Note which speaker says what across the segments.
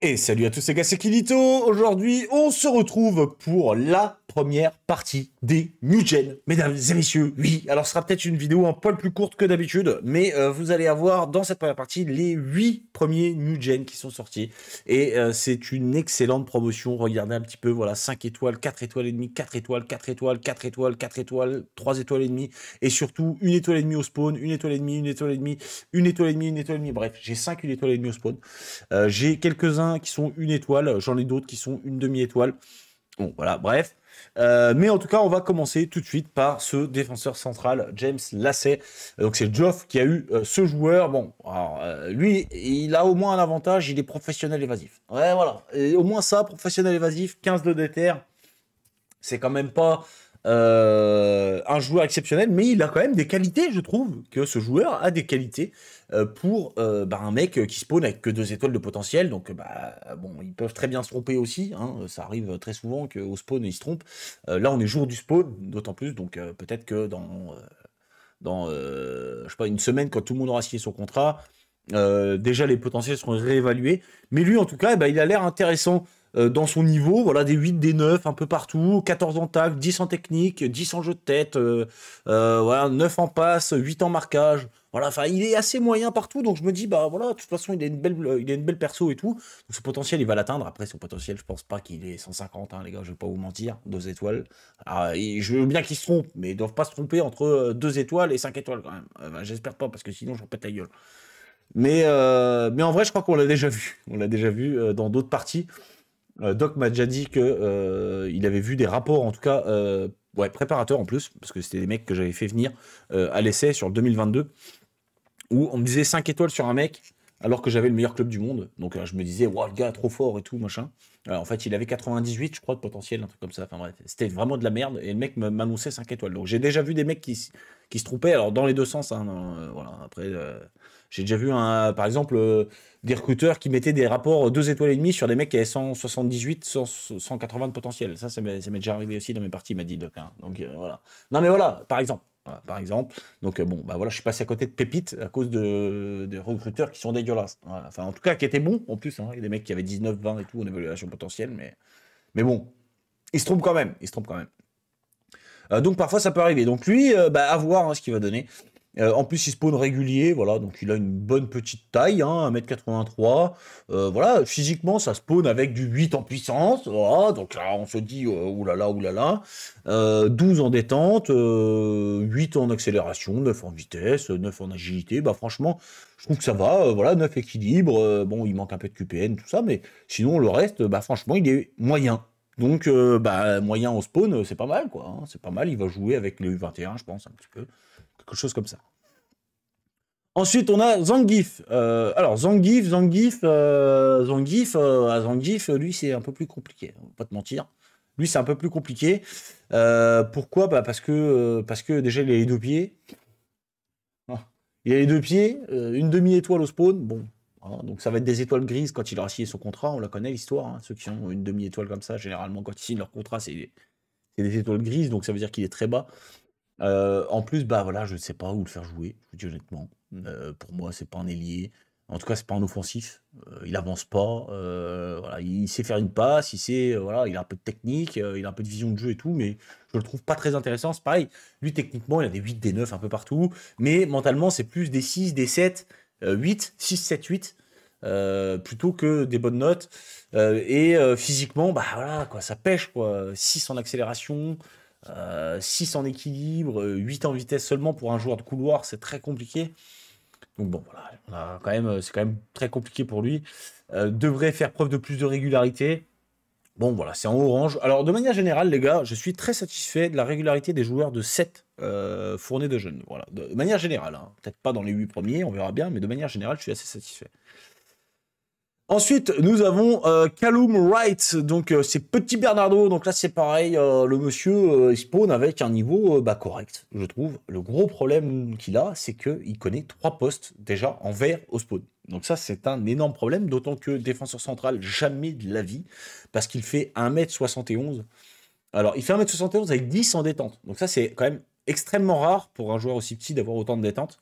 Speaker 1: Et salut à tous les gars, c'est Kilito. Aujourd'hui, on se retrouve pour la première partie des New Gen, mesdames et messieurs. Oui, alors ce sera peut-être une vidéo un poil plus courte que d'habitude, mais euh, vous allez avoir dans cette première partie les 8 premiers New Gen qui sont sortis. Et euh, c'est une excellente promotion. Regardez un petit peu, voilà, 5 étoiles, 4 étoiles et demie, 4 étoiles, 4 étoiles, 4 étoiles, 4 étoiles, 3 étoiles et demie, et surtout une étoile et demie au spawn, une étoile et demie, une étoile et demie, une étoile et demie, une étoile et demie. Bref, j'ai 5 une étoile et demie au spawn. Euh, j'ai quelques-uns qui sont une étoile, j'en ai d'autres qui sont une demi-étoile. Bon, voilà, bref. Euh, mais en tout cas, on va commencer tout de suite par ce défenseur central, James Lasset. Euh, donc c'est Geoff qui a eu euh, ce joueur. Bon, alors, lui, il a au moins un avantage, il est professionnel évasif. Ouais, voilà. Et au moins ça, professionnel évasif, 15 de déter. C'est quand même pas euh, un joueur exceptionnel, mais il a quand même des qualités, je trouve, que ce joueur a des qualités euh, pour euh, bah, un mec qui spawn avec que deux étoiles de potentiel. Donc, bah, bon, ils peuvent très bien se tromper aussi. Hein. ça arrive très souvent qu'au spawn, ils se trompent. là, on est jour du spawn, d'autant plus. Donc, peut-être que dans, une semaine, quand tout le monde aura signé son contrat, déjà les potentiels seront réévalués. Mais lui, en tout cas, bah, il a l'air intéressant. Euh, dans son niveau, voilà, des 8, des 9 un peu partout, 14 en tacle, 10 en technique, 10 en jeu de tête, euh, euh, voilà, 9 en passe, 8 en marquage. Voilà, enfin, il est assez moyen partout, donc je me dis, bah voilà, de toute façon, il a une belle, il a une belle perso et tout. son potentiel, il va l'atteindre. Après, son potentiel, je pense pas qu'il est 150, hein, les gars, je vais pas vous mentir, deux étoiles. Ah, je veux bien qu'ils se trompent, mais ils doivent pas se tromper entre deux étoiles et cinq étoiles quand même. Bah, j'espère pas, parce que sinon, je pète la gueule. Mais, mais en vrai, je crois qu'on l'a déjà vu. On l'a déjà vu dans d'autres parties. Euh, Doc m'a déjà dit qu'il euh, il avait vu des rapports, en tout cas, euh, préparateurs en plus, parce que c'était des mecs que j'avais fait venir à l'essai sur le 2022, où on me disait 5 étoiles sur un mec, alors que j'avais le meilleur club du monde. Donc je me disais, waouh, le gars, trop fort et tout, machin. en fait, il avait 98, je crois, de potentiel, un truc comme ça. Enfin bref, c'était vraiment de la merde, et le mec m'annonçait 5 étoiles. Donc j'ai déjà vu des mecs qui, se troupaient, alors dans les deux sens, hein, voilà, après. J'ai déjà vu, un, par exemple, euh, des recruteurs qui mettaient des rapports 2 étoiles et demie sur des mecs qui avaient 178, 180 de potentiel. Ça, ça m'est déjà arrivé aussi dans mes parties, m'a dit Doc. Hein. Donc euh, voilà. Non mais voilà, par exemple. par exemple. Donc euh, bon, bah voilà, je suis passé à côté de pépites à cause de, recruteurs qui sont dégueulasses. Enfin, en tout cas, qui étaient bons en plus. Hein. Il y a des mecs qui avaient 19, 20 et tout en évaluation potentielle, mais, mais bon, ils se trompent quand même. se quand même. donc parfois ça peut arriver. Donc lui, bah, à voir hein, ce qu'il va donner. Euh, en plus, il spawn régulier, voilà, donc il a une bonne petite taille, hein, 1m83. Euh, voilà, physiquement, ça spawn avec du 8 en puissance, donc là, on se dit, oulala, oulala. 12 en détente, 8 euh, en accélération, 9 en vitesse, 9 en agilité, bah franchement, je trouve que ça va, voilà, 9 équilibre, bon, il manque un peu de QPN, tout ça, mais sinon, le reste, bah franchement, il est moyen. Donc, bah, moyen en spawn, c'est pas mal, quoi. Hein. c'est pas mal, il va jouer avec les U21, je pense, un petit peu quelque chose comme ça. Ensuite, on a Zangief. Euh, alors, Zangief, Zangief, euh, Zangief, euh, à Zangief, lui, c'est un peu plus compliqué, on va pas te mentir. Lui, c'est un peu plus compliqué. Euh, pourquoi bah, parce, que, parce que déjà, il a les deux pieds. Il a les deux pieds, une demi-étoile au spawn. Bon, hein, donc ça va être des étoiles grises quand il aura signé son contrat. On la connaît, l'histoire. Hein. Ceux qui ont une demi-étoile comme ça, généralement, quand ils signent leur contrat, c'est des étoiles grises. Donc, ça veut dire qu'il est très bas. Euh, en plus, bah voilà, je ne sais pas où le faire jouer, je dis honnêtement. Mmh. Euh, pour moi, c'est pas un ailier. En tout cas, c'est pas un offensif. Euh, il avance pas. voilà, il sait faire une passe, il sait, voilà, il a un peu de technique, il a un peu de vision de jeu et tout, mais je le trouve pas très intéressant. C'est pareil, lui techniquement, il a des 8, des 9 un peu partout, mais mentalement, c'est plus des 6, des 7, 8, 6, 7, 8. plutôt que des bonnes notes. et physiquement, bah voilà, quoi, ça pêche, quoi. 6 en accélération, 6 euh, en équilibre, 8 euh, en vitesse seulement pour un joueur de couloir, c'est très compliqué. Donc bon, voilà, euh, c'est quand même très compliqué pour lui. devrait faire preuve de plus de régularité. Bon, voilà, c'est en orange. Alors, de manière générale, les gars, je suis très satisfait de la régularité des joueurs de 7 euh, fournées de jeunes. Voilà, de manière générale. Hein. Peut-être pas dans les 8 premiers, on verra bien, mais de manière générale, je suis assez satisfait. Ensuite, nous avons euh, Calum Wright, donc euh, c'est petit Bernardo, donc là c'est pareil, euh, le monsieur spawn avec un niveau bah, correct, je trouve. Le gros problème qu'il a, c'est qu'il connaît trois postes déjà en vert au spawn. Donc ça c'est un énorme problème, d'autant que défenseur central, jamais de la vie, parce qu'il fait 1m71. Alors il fait 1m71 avec 10 en détente, donc ça c'est quand même extrêmement rare pour un joueur aussi petit d'avoir autant de détente.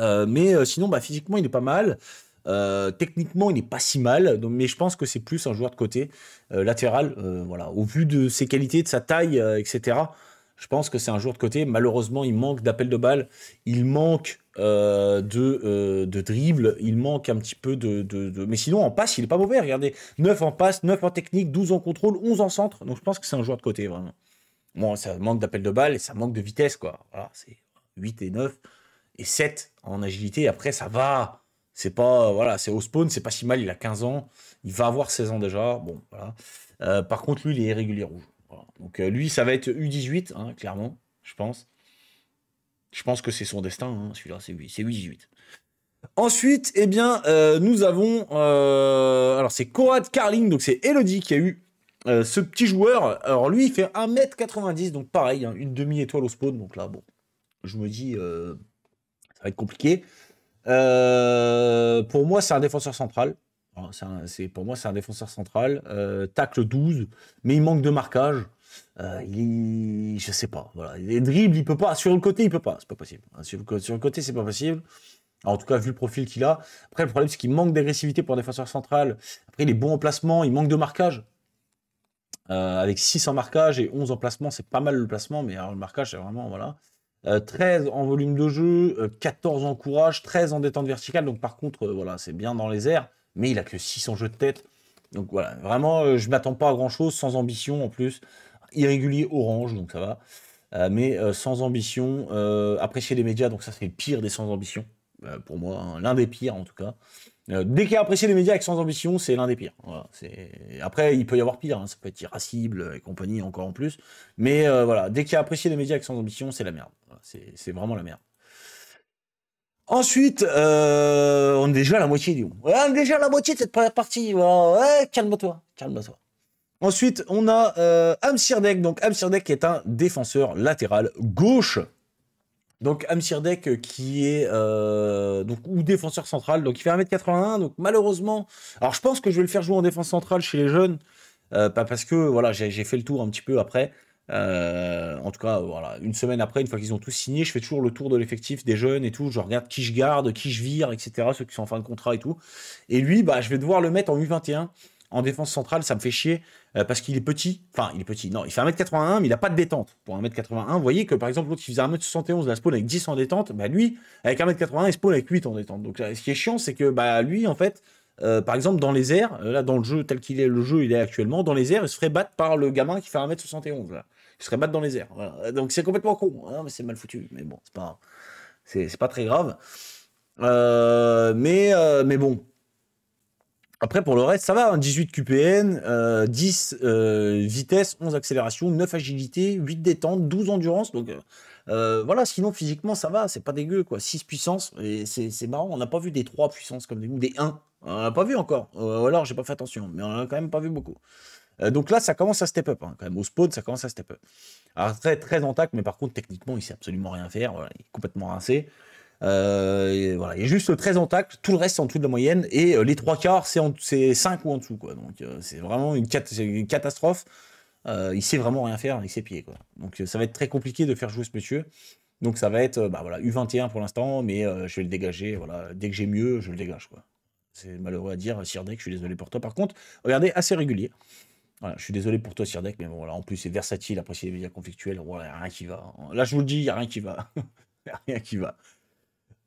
Speaker 1: mais sinon, bah, physiquement il est pas mal. Euh, techniquement, il n'est pas si mal, mais je pense que c'est plus un joueur de côté euh, latéral. Euh, voilà, au vu de ses qualités, de sa taille, etc. Je pense que c'est un joueur de côté. Malheureusement, il manque d'appel de balle, il manque de, de, dribble, il manque un petit peu de, Mais sinon, en passe, il est pas mauvais. Regardez, 9 en passe, 9 en technique, 12 en contrôle, 11 en centre. Donc je pense que c'est un joueur de côté, vraiment. Bon, ça manque d'appel de balle et ça manque de vitesse, quoi. Voilà, c'est 8 et 9 et 7 en agilité. Après, ça va. C'est pas, euh, voilà, c'est au spawn, c'est pas si mal, il a 15 ans, il va avoir 16 ans déjà, bon, voilà. Euh, par contre, lui, il est irrégulier rouge. Donc euh, lui, ça va être U18, hein, clairement, je pense. Je pense que c'est son destin, hein, celui-là, c'est U18. Ensuite, eh bien, nous avons... alors, c'est Korat Carling, donc c'est Elodie qui a eu ce petit joueur. Alors lui, il fait 1m90, donc pareil, hein, une demi-étoile au spawn, donc là, bon, je me dis, ça va être compliqué. Euh, pour moi, c'est un défenseur central. Oh, pour moi, c'est un défenseur central. Euh, tacle 12, mais il manque de marquage. Euh, il, je sais pas. Voilà. Les dribble, il peut pas. Sur le côté, il peut pas. C'est pas possible. Hein, sur le, côté, c'est pas possible. en tout cas, vu le profil qu'il a. Après, le problème, c'est qu'il manque d'agressivité pour un défenseur central. Après, il est bon en placement, il manque de marquage. Euh, avec 6 en marquage et 11 en placement, c'est pas mal le placement, mais le marquage, c'est vraiment. Voilà. 13 euh, en volume de jeu, 14 euh, en courage, 13 en détente verticale. Donc par contre, euh, voilà, c'est bien dans les airs, mais il a que 600 jeux de tête. Donc voilà, vraiment, je m'attends pas à grand chose, sans ambition en plus. Irrégulier orange, donc ça va. mais sans ambition, apprécier les médias, donc ça c'est le pire des sans ambition, pour moi, hein. l'un des pires en tout cas. Euh, dès qu'il a apprécié les médias avec sans ambition, c'est l'un des pires. Après, il peut y avoir pire, hein. ça peut être irascible et compagnie, encore en plus. Mais euh, voilà, dès qu'il a apprécié les médias avec sans ambition, c'est la merde. c'est vraiment la merde. Ensuite, euh, on est déjà à la moitié du On est déjà à la moitié de cette première partie. Ouais, calme-toi, calme-toi. Ensuite, on a euh, Amsirdek. Donc, Amsirdek est un défenseur latéral gauche donc Amsirdek euh, qui est euh, donc ou défenseur central, donc il fait 1m81, donc malheureusement, alors je pense que je vais le faire jouer en défense centrale chez les jeunes, euh, parce que voilà j'ai fait le tour un petit peu après, en tout cas voilà une semaine après une fois qu'ils ont tous signé, je fais toujours le tour de l'effectif des jeunes et tout, je regarde qui je garde, qui je vire, etc. Ceux qui sont en fin de contrat et tout, et lui bah je vais devoir le mettre en U21 en défense centrale, ça me fait chier euh, parce qu'il est petit. Enfin, il est petit. Non, il fait 1m81, mais il n'a pas de détente. Pour 1m81, vous voyez que par exemple, l'autre qui faisait 1m71 la spawn avec 10 en détente, bah lui, avec 1m81, il spawn avec 8 en détente. Donc euh, ce qui est chiant, c'est que bah lui, en fait, euh, par exemple, dans les airs, là, dans le jeu tel qu'il est, le jeu il est actuellement, dans les airs, il se ferait battre par le gamin qui fait 1m71. Là. Il se ferait battre dans les airs. Voilà. Donc c'est complètement con. Ah, mais c'est mal foutu. Mais bon, c'est pas, c'est, pas très grave. mais, mais bon, après, pour le reste, ça va. 18 QPN, 10 vitesse, 11 accélération, 9 agilité, 8 détente, 12 endurance. Donc euh, euh, voilà, sinon physiquement, ça va. C'est pas dégueu, quoi. 6 puissance, et c'est marrant. On n'a pas vu des 3 puissances comme des, des 1. On n'a pas vu encore. Euh, ou alors, j'ai pas fait attention, mais on n'a quand même pas vu beaucoup. donc là, ça commence à step up. Hein, quand même, au spawn, ça commence à step up. Alors, très, très en tac, mais par contre, techniquement, il sait absolument rien faire. il est complètement rincé. Euh, voilà, il y a juste 13 en tacle, tout le reste c'est en dessous de la moyenne, et euh, les trois quarts c'est 5 ou en dessous. Quoi. Donc euh, c'est vraiment une, une catastrophe. Euh, il sait vraiment rien faire il ses pieds. Quoi. Donc ça va être très compliqué de faire jouer ce monsieur. Donc ça va être bah, voilà, U21 pour l'instant, mais je vais le dégager. Voilà. Dès que j'ai mieux, je le dégage. Quoi. C'est malheureux à dire, Sirdek, je suis désolé pour toi. Par contre, regardez, assez régulier. Voilà, je suis désolé pour toi, Sirdek, mais bon, voilà, en plus c'est versatile, apprécié les médias conflictuels, il voilà, n'y a rien qui va. Là, je vous le dis, il n'y a rien qui va. Il n'y a rien qui va.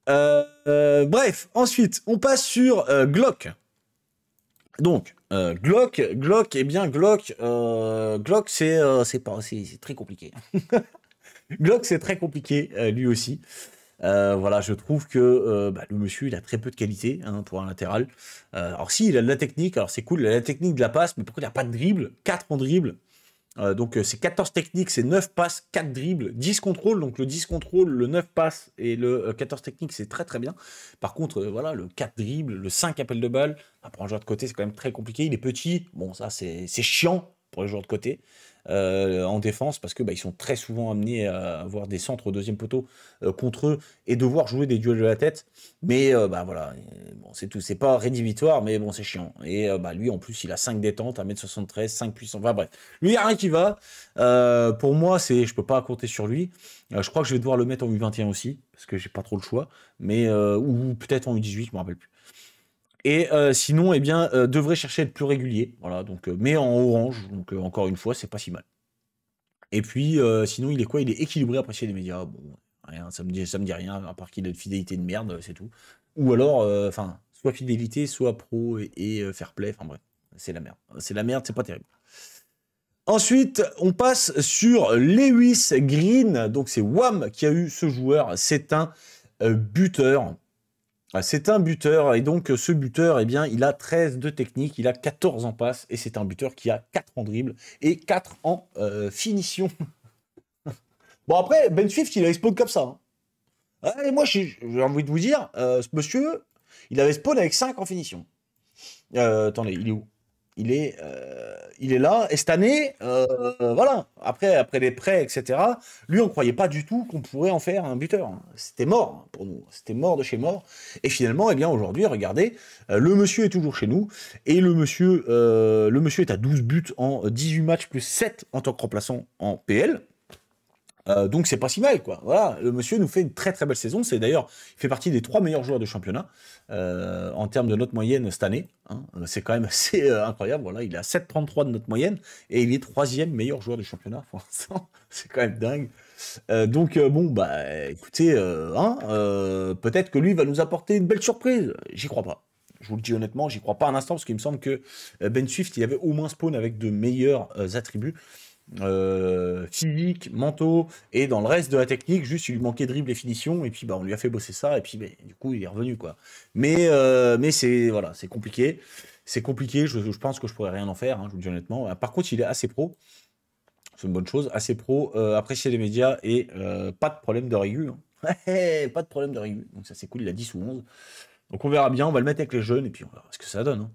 Speaker 1: Euh, euh, bref, ensuite, on passe sur euh, Glock. Donc, Glock, Glock, eh bien, Glock, Glock, c'est très compliqué. Glock, c'est très compliqué, lui aussi. voilà, je trouve que bah, le monsieur, il a très peu de qualité hein, pour un latéral. alors si, il a de la technique, alors c'est cool, il a la technique de la passe, mais pourquoi il n'a pas de dribble Quatre en dribble euh, donc euh, c'est 14 techniques, c'est 9 passes, 4 dribbles, 10 contrôles. Donc le 10 contrôles, le 9 passes et le 14 euh, techniques, c'est très très bien. Par contre, voilà, le 4 dribbles, le 5 appels de balle, ah, pour un joueur de côté, c'est quand même très compliqué. Il est petit, bon ça c'est chiant pour les joueurs de côté. Euh, en défense parce que bah, ils sont très souvent amenés à avoir des centres au deuxième poteau euh, contre eux et devoir jouer des duels de la tête. Mais euh, bah, voilà, bon, c'est tout. C'est pas rédhibitoire, mais bon, c'est chiant. Et bah lui, en plus, il a 5 détentes, 1m73, 5 puissants. Enfin bref, lui, il y a rien qui va. pour moi, c'est, je peux pas compter sur lui. je crois que je vais devoir le mettre en U21 aussi parce que j'ai pas trop le choix. Mais ou peut-être en U18, je me rappelle plus. Et euh, sinon, eh bien, euh, devrait chercher à être plus régulier. Voilà, donc, euh, mais en orange, donc encore une fois, c'est pas si mal. Et puis, sinon, il est quoi Il est équilibré, apprécié des médias. Bon, rien, ça me dit, ça me dit rien, à part qu'il a de fidélité de merde, c'est tout. Ou alors, enfin, soit fidélité, soit pro et, et fair play. Enfin bref, c'est la merde. C'est la merde, c'est pas terrible. Ensuite, on passe sur Lewis Green. Donc, c'est Wham qui a eu ce joueur. C'est un buteur. Ah, c'est un buteur, et donc euh, ce buteur, eh bien, il a 13 de technique, il a 14 en passe, et c'est un buteur qui a 4 en dribble et 4 en euh, finition. bon, après, Ben Swift, il a spawn comme ça. Hein. Ah, moi, j'ai envie de vous dire, euh, ce monsieur, il avait spawn avec 5 en finition. attendez, il est où il est, euh, il est là. Et cette année, euh, voilà, après, après les prêts, etc., lui, on ne croyait pas du tout qu'on pourrait en faire un buteur. Hein. C'était mort hein, pour nous. C'était mort de chez mort. Et finalement, eh bien, aujourd'hui, regardez, euh, le monsieur est toujours chez nous. Et le monsieur, le monsieur est à 12 buts en 18 matchs, plus 7 en tant que remplaçant en PL. Euh, donc c'est pas si mal, quoi. Voilà, le monsieur nous fait une très très belle saison. C'est d'ailleurs, il fait partie des trois meilleurs joueurs de championnat euh, en termes de note moyenne cette année. Hein. C'est quand même assez euh, incroyable. Voilà, il a 7,33 de notre moyenne et il est troisième meilleur joueur de championnat c'est quand même dingue. donc bon, bah écoutez, hein, peut-être que lui va nous apporter une belle surprise. J'y crois pas. Je vous le dis honnêtement, j'y crois pas un instant parce qu'il me semble que Ben Swift, il avait au moins spawn avec de meilleurs attributs. Euh, physique, physiques, mentaux, et dans le reste de la technique, juste il lui manquait dribble et finition, et puis bah, on lui a fait bosser ça, et puis bah, du coup il est revenu. quoi. Mais, euh, mais c'est voilà, c'est compliqué. C'est compliqué, je, pense que je pourrais rien en faire, hein, je vous le dis honnêtement. Euh, par contre, il est assez pro. C'est une bonne chose, assez pro, apprécié des médias et pas de problème de rigueur. Eh, eh, pas de problème de rigueur, Donc ça c'est cool, il a 10 ou 11. Donc on verra bien, on va le mettre avec les jeunes et puis on verra ce que ça donne. Hein.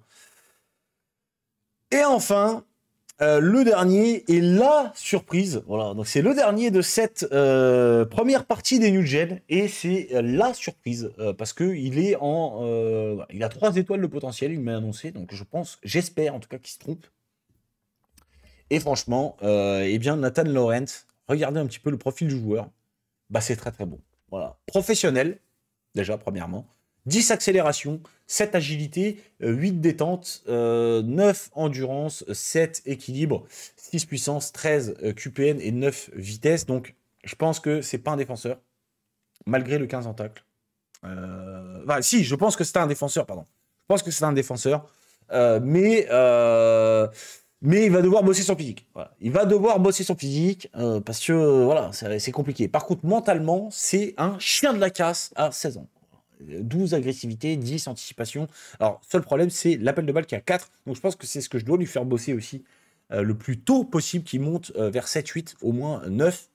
Speaker 1: Et enfin, euh, le dernier est la surprise. Voilà, donc c'est le dernier de cette euh, première partie des New Gen et c'est euh, la surprise parce que il est en, il a trois étoiles de potentiel, il m'a annoncé, donc je pense, j'espère en tout cas qu'il se trompe. Et franchement, eh bien Nathan Lawrence, regardez un petit peu le profil du joueur, bah c'est très très bon. Voilà, professionnel déjà premièrement, 10 accélérations, 7 agilité, 8 euh, détente, 9 euh, endurance, 7 équilibre, 6 puissance, 13 euh, QPN et 9 vitesse. Donc je pense que c'est pas un défenseur, malgré le 15 en tacle. si, je pense que c'est un défenseur, pardon. Je pense que c'est un défenseur. mais, mais il va devoir bosser son physique. Il va devoir bosser son physique parce que voilà, c'est compliqué. Par contre, mentalement, c'est un chien de la casse à 16 ans. 12 agressivité, 10 anticipation. Alors, seul problème, c'est l'appel de balle qui a 4. Donc, je pense que c'est ce que je dois lui faire bosser aussi euh, le plus tôt possible, qu'il monte euh, vers 7, 8, au moins 9.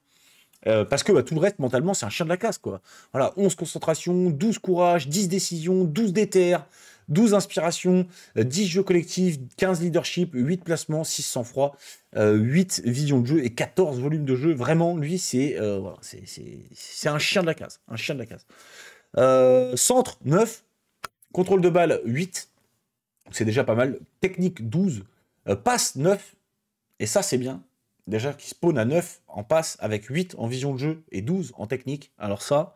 Speaker 1: Euh, parce que bah, tout le reste, mentalement, c'est un chien de la casse. Quoi. Voilà, 11 concentrations, 12 courage, 10 décisions, 12 déterres, 12 inspirations, 10 jeux collectifs, 15 leadership, 8 placements, 6 sang-froid, 8 visions de jeu et 14 volumes de jeu. Vraiment, lui, c'est un chien de la casse. Un chien de la casse. Euh, centre, 9. Contrôle de balle, 8. C'est déjà pas mal. Technique, 12. Euh, passe, 9. Et ça, c'est bien. Déjà, qui spawn à 9 en passe avec 8 en vision de jeu et 12 en technique. Alors, ça,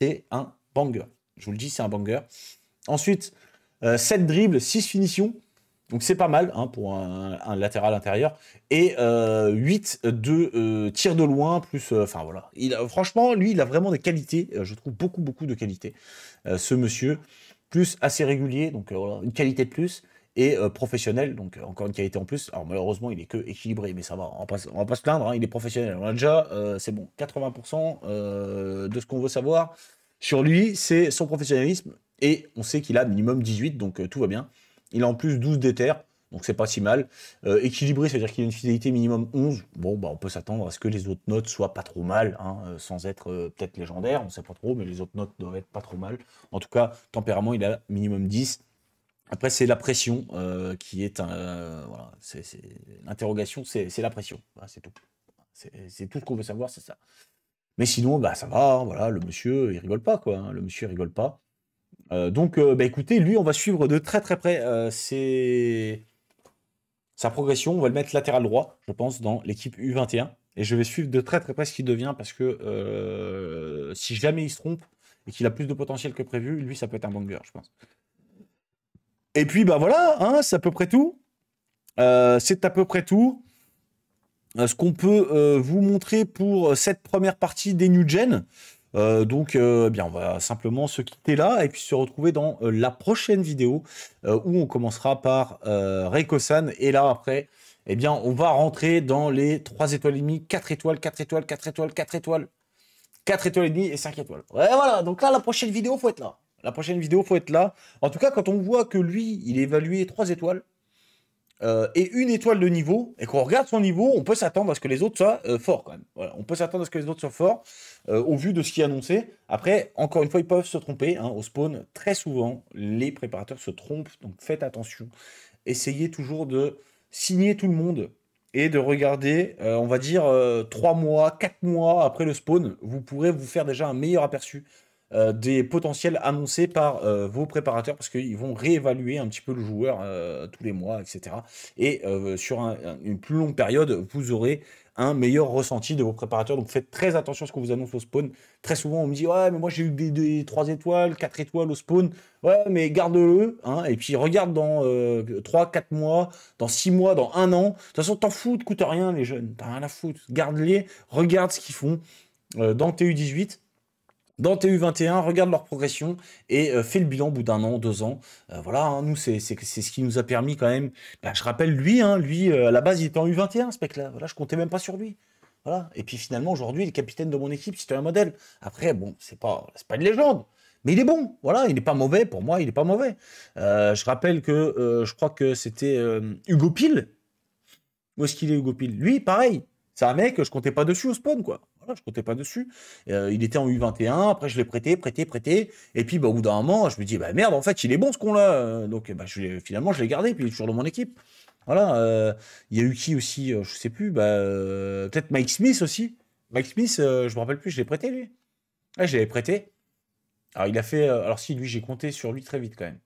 Speaker 1: c'est un banger. Je vous le dis, c'est un banger. Ensuite, 7 euh, dribbles, 6 finitions. Donc c'est pas mal hein, pour un, latéral intérieur. Et 8 de tir de loin, plus... Euh, enfin voilà. Il franchement, lui, il a vraiment des qualités. Euh, je trouve beaucoup, beaucoup de qualités. Euh, ce monsieur, plus assez régulier, donc une qualité de plus. Et professionnel, donc encore une qualité en plus. Alors malheureusement, il est que équilibré, mais ça va, on va va pas se plaindre, hein, il est professionnel. On a déjà, c'est bon, 80% de ce qu'on veut savoir sur lui, c'est son professionnalisme. Et on sait qu'il a minimum 18, donc tout va bien. Il a en plus 12 d'éther, donc c'est pas si mal. Euh, équilibré, c'est-à-dire qu'il a une fidélité minimum 11. Bon, bah, on peut s'attendre à ce que les autres notes soient pas trop mal, hein, euh, sans être euh, peut-être légendaire, on sait pas trop, mais les autres notes doivent être pas trop mal. En tout cas, tempérament, il a minimum 10. Après, c'est la pression qui est un. l'interrogation, c'est la pression. c'est tout. C'est tout ce qu'on veut savoir, c'est ça. Mais sinon, bah, ça va, hein, voilà, le monsieur, il rigole pas, quoi. Hein. le monsieur, il rigole pas. Euh, donc, euh, bah, écoutez, lui, on va suivre de très très près euh, sa progression. On va le mettre latéral droit, je pense, dans l'équipe U21. Et je vais suivre de très très près ce qu'il devient parce que si jamais il se trompe et qu'il a plus de potentiel que prévu, lui, ça peut être un banger, je pense. Et puis, bah voilà, hein, c'est à peu près tout. c'est à peu près tout. ce qu'on peut vous montrer pour cette première partie des New Gen. Euh, donc, euh, eh bien, on va simplement se quitter là et puis se retrouver dans euh, la prochaine vidéo où on commencera par Reiko-san. Et là, après, eh bien, on va rentrer dans les 3 étoiles et demie, 4 étoiles, 4 étoiles, 4 étoiles, 4 étoiles, 4 étoiles et demie et 5 étoiles. voilà. Donc là, la prochaine vidéo, faut être là. La prochaine vidéo, faut être là. En tout cas, quand on voit que lui, il est évalué 3 étoiles, euh, et une étoile de niveau, et qu'on regarde son niveau, on peut s'attendre à ce que les autres soient euh, forts quand même. on peut s'attendre à ce que les autres soient forts euh, au vu de ce qui est annoncé. Après, encore une fois, ils peuvent se tromper. Hein, au spawn, très souvent, les préparateurs se trompent, donc faites attention. Essayez toujours de signer tout le monde et de regarder, on va dire, 3 mois, 4 mois après le spawn. Vous pourrez vous faire déjà un meilleur aperçu euh, des potentiels annoncés par euh, vos préparateurs parce qu'ils vont réévaluer un petit peu le joueur euh, tous les mois, etc. Et sur une plus longue période, vous aurez un meilleur ressenti de vos préparateurs. Donc faites très attention à ce qu'on vous annonce au spawn. Très souvent, on me dit Ouais, mais moi j'ai eu des, des, 3 étoiles, 4 étoiles au spawn. Ouais, mais garde-le. Hein. et puis regarde dans 3, 4 mois, dans 6 mois, dans 1 an. De toute façon, t'en fous, coûte rien, les jeunes. T'as rien à foutre. Garde-les, regarde ce qu'ils font dans TU18 dans TU21, regarde leur progression et fait euh, fais le bilan au bout d'un an, deux ans. Euh, voilà, hein, nous, c'est ce qui nous a permis quand même. Bah, je rappelle, lui, hein, lui, euh, à la base, il était en U21, ce mec-là. Voilà, je comptais même pas sur lui. Voilà. Et puis finalement, aujourd'hui, il est capitaine de mon équipe, c'était un modèle. Après, bon, c'est pas, pas une légende. Mais il est bon, voilà, il n'est pas mauvais, pour moi, il n'est pas mauvais. je rappelle que je crois que c'était Hugo Pile. Où est-ce qu'il est, Hugo Pile Lui, pareil. C'est un mec, je comptais pas dessus au spawn, quoi je comptais pas dessus. Euh, il était en U21, après je l'ai prêté, prêté, prêté. Et puis bah, au bout d'un moment, je me dis, bah merde, en fait, il est bon ce con là euh, Donc bah, je finalement, je l'ai gardé, puis il est toujours dans mon équipe. Voilà, euh, il y a eu qui aussi, je sais plus, bah, peut-être Mike Smith aussi. Mike Smith, je me rappelle plus, je l'ai prêté lui. je l'avais prêté. Alors il a fait, alors si lui, j'ai compté sur lui très vite quand même.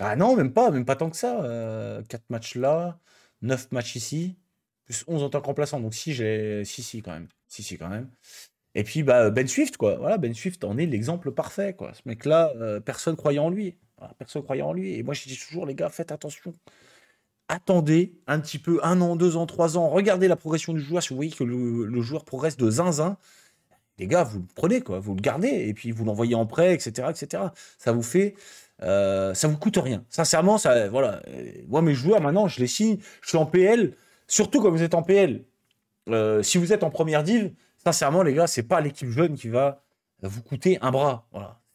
Speaker 1: Ah non, même pas, même pas tant que ça. quatre 4 matchs là, 9 matchs ici, plus 11 en tant que remplaçant. Donc si, j'ai si, si quand même. Si, si, quand même. Et puis bah, Ben Swift, quoi. Voilà, Ben Swift en est l'exemple parfait, quoi. Ce mec-là, euh, personne croyait en lui. personne croyait en lui. Et moi, je dis toujours, les gars, faites attention. Attendez un petit peu, un an, deux ans, trois ans. Regardez la progression du joueur. Si vous voyez que le, joueur progresse de zinzin, les gars, vous le prenez, quoi. Vous le gardez et puis vous l'envoyez en prêt, etc., etc. Ça vous fait. Euh, ça vous coûte rien. Sincèrement, ça, voilà. Moi, mes joueurs, maintenant, je les signe. Je suis en PL. Surtout quand vous êtes en PL. Euh, si vous êtes en première div, sincèrement, les gars, c'est pas l'équipe jeune qui va vous coûter un bras.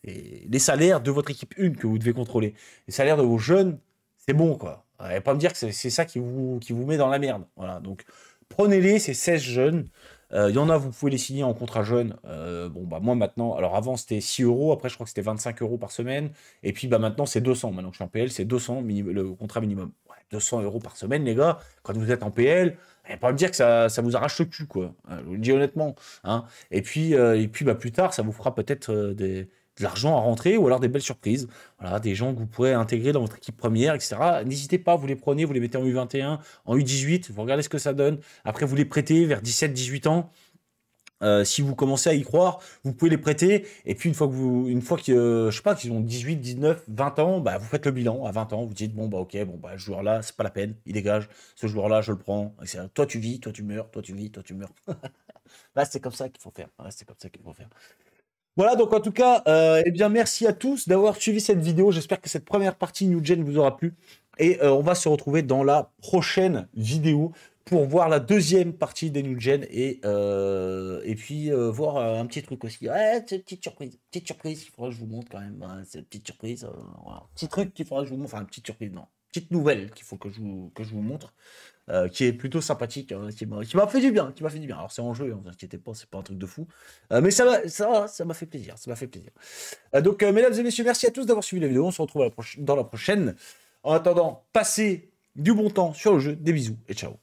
Speaker 1: Et les salaires de votre équipe 1 que vous devez contrôler. Les salaires de vos jeunes, c'est bon, quoi. Et pas me dire que c'est ça qui vous, met dans la merde. Voilà. Donc, prenez-les, ces 16 jeunes. Euh, il y en a, vous pouvez les signer en contrat jeune. Euh, bon, bah, moi maintenant, alors avant c'était 6 euros, après je crois que c'était 25 euros par semaine. Et puis bah, maintenant c'est 200. Maintenant que je suis en PL, c'est 200 le contrat minimum. 200 euros par semaine, les gars. Quand vous êtes en PL, et pas me dire que ça, ça, vous arrache le cul, quoi. Euh, je vous le dis honnêtement. Hein. Et puis, euh, et puis bah, plus tard, ça vous fera peut-être euh, de l'argent à rentrer ou alors des belles surprises. Voilà, des gens que vous pourrez intégrer dans votre équipe première, etc. N'hésitez pas, vous les prenez, vous les mettez en U21, en U18, vous regardez ce que ça donne. Après, vous les prêtez vers 17-18 ans. Euh, si vous commencez à y croire, vous pouvez les prêter. Et puis, une fois que vous, une fois qu'ils, euh, je sais pas, qu'ils ont 18, 19, 20 ans, bah, vous faites le bilan. À 20 ans, vous dites, bon, bah, ok, bon, bah, ce joueur-là, c'est pas la peine, il dégage. Ce joueur-là, je le prends. Toi, tu vis, toi, tu meurs, toi, tu vis, toi, tu meurs. Là, c'est comme ça qu'il faut faire. c'est comme ça qu'il faut faire. Voilà, donc en tout cas, euh, eh bien, merci à tous d'avoir suivi cette vidéo. J'espère que cette première partie New Gen vous aura plu. Et on va se retrouver dans la prochaine vidéo pour voir la deuxième partie des New Gen et, euh, et puis euh, voir euh, un petit truc aussi. Ouais, c'est une petite surprise. Petite surprise qu'il faudra que je vous montre quand même. cette c'est une petite surprise. Petit truc qu'il faudra que je vous montre. Enfin, une petite surprise, non. Petite nouvelle qu'il faut que je vous, que je vous montre. qui est plutôt sympathique, hein, qui m'a fait du bien, qui m'a fait du bien. Alors c'est en jeu, ne hein, vous inquiétez pas, c'est pas un truc de fou, mais ça m'a ça, ça m'a fait plaisir, ça m'a fait plaisir. donc mesdames et messieurs, merci à tous d'avoir suivi la vidéo. On se retrouve dans la prochaine. En attendant, passez du bon temps sur le jeu. Des bisous et ciao.